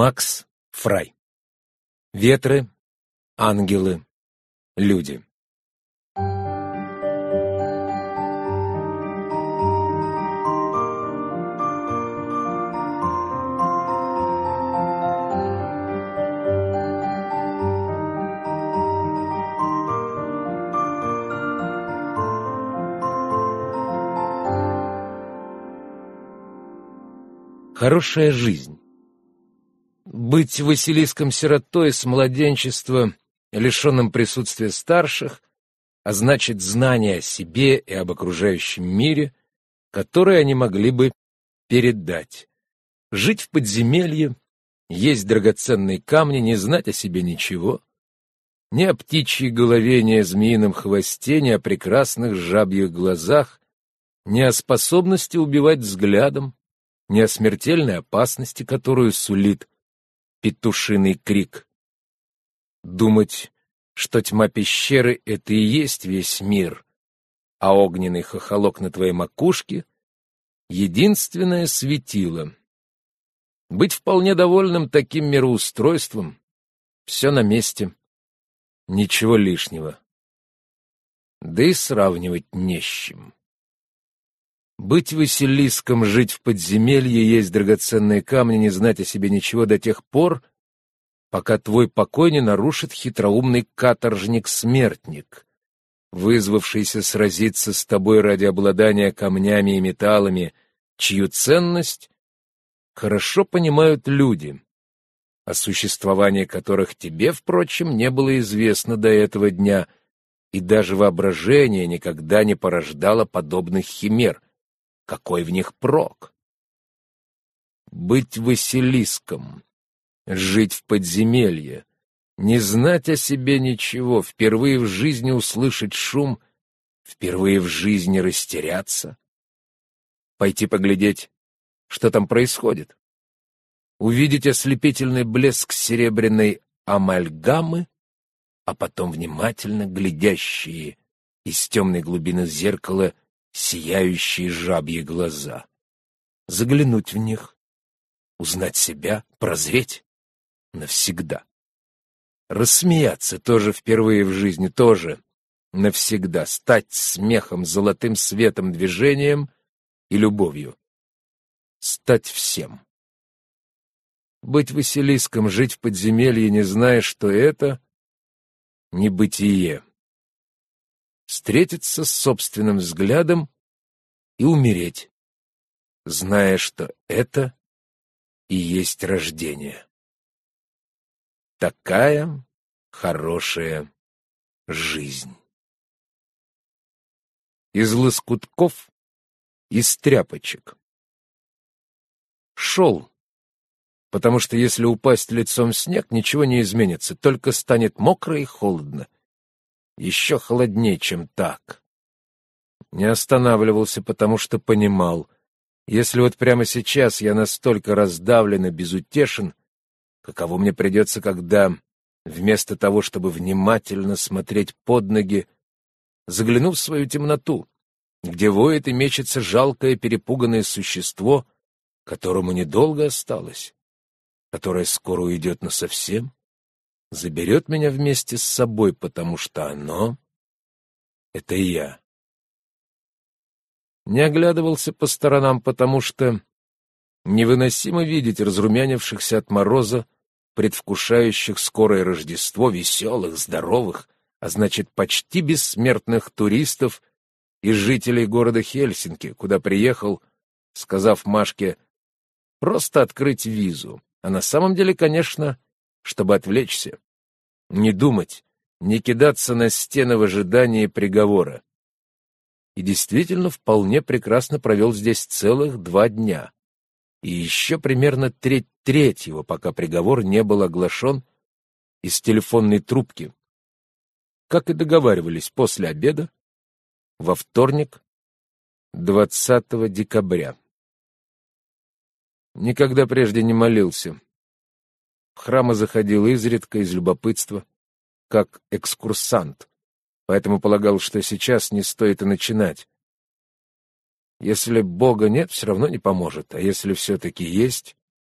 Макс Фрай. Ветры, ангелы, люди. Хорошая жизнь быть Василиском сиротой с младенчества, лишённым присутствия старших, а значит знания о себе и об окружающем мире, которые они могли бы передать. Жить в подземелье, есть драгоценные камни, не знать о себе ничего, ни о птичьей голове, ни о змеином хвосте, ни о прекрасных жабьих глазах, ни о способности убивать взглядом, ни о смертельной опасности, которую сулит петушиный крик. Думать, что тьма пещеры — это и есть весь мир, а огненный хохолок на твоей макушке — единственное светило. Быть вполне довольным таким мироустройством — все на месте, ничего лишнего. Да и сравнивать не с чем. Быть Василиском, жить в подземелье, есть драгоценные камни, не знать о себе ничего до тех пор, пока твой покой не нарушит хитроумный каторжник-смертник, вызвавшийся сразиться с тобой ради обладания камнями и металлами, чью ценность хорошо понимают люди, о существовании которых тебе, впрочем, не было известно до этого дня, и даже воображение никогда не порождало подобных химер — какой в них прок? Быть Василиском, жить в подземелье, не знать о себе ничего, впервые в жизни услышать шум, впервые в жизни растеряться, пойти поглядеть, что там происходит, увидеть ослепительный блеск серебряной амальгамы, а потом внимательно глядящие из темной глубины зеркала сияющие жабьи глаза. Заглянуть в них, узнать себя, прозреть навсегда. Рассмеяться тоже впервые в жизни, тоже навсегда. Стать смехом, золотым светом, движением и любовью. Стать всем. Быть Василиском, жить в подземелье, не зная, что это — небытие встретиться с собственным взглядом и умереть, зная, что это и есть рождение. Такая хорошая жизнь. Из лоскутков, из тряпочек. Шел, потому что если упасть лицом в снег, ничего не изменится, только станет мокро и холодно — еще холоднее, чем так. Не останавливался, потому что понимал, если вот прямо сейчас я настолько раздавлен и безутешен, каково мне придется, когда, вместо того, чтобы внимательно смотреть под ноги, заглянув в свою темноту, где воет и мечется жалкое перепуганное существо, которому недолго осталось, которое скоро уйдет насовсем, заберет меня вместе с собой, потому что оно — это я. Не оглядывался по сторонам, потому что невыносимо видеть разрумянившихся от мороза, предвкушающих скорое Рождество, веселых, здоровых, а значит, почти бессмертных туристов и жителей города Хельсинки, куда приехал, сказав Машке, просто открыть визу, а на самом деле, конечно, — чтобы отвлечься, не думать, не кидаться на стены в ожидании приговора. И действительно вполне прекрасно провел здесь целых два дня. И еще примерно треть третьего, пока приговор не был оглашен, из телефонной трубки. Как и договаривались после обеда, во вторник, 20 декабря. Никогда прежде не молился. В храмы заходил изредка из любопытства, как экскурсант, поэтому полагал, что сейчас не стоит и начинать. Если Бога нет, все равно не поможет, а если все-таки есть,